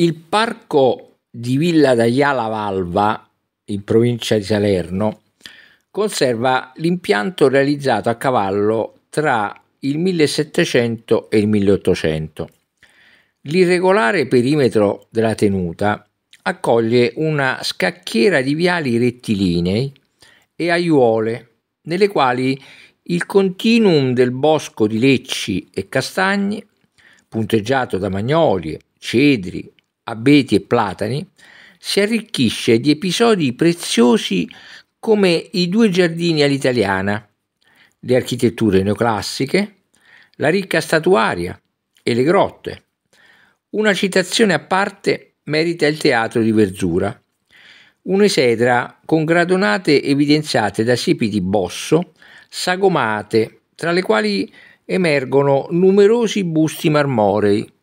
Il parco di Villa d'Ayala Valva, in provincia di Salerno, conserva l'impianto realizzato a cavallo tra il 1700 e il 1800. L'irregolare perimetro della tenuta accoglie una scacchiera di viali rettilinei e aiuole, nelle quali il continuum del bosco di lecci e castagni, punteggiato da magnolie, cedri abeti e platani, si arricchisce di episodi preziosi come i due giardini all'italiana, le architetture neoclassiche, la ricca statuaria e le grotte. Una citazione a parte merita il teatro di Verzura, un'esedra con gradonate evidenziate da siepi di bosso, sagomate, tra le quali emergono numerosi busti marmorei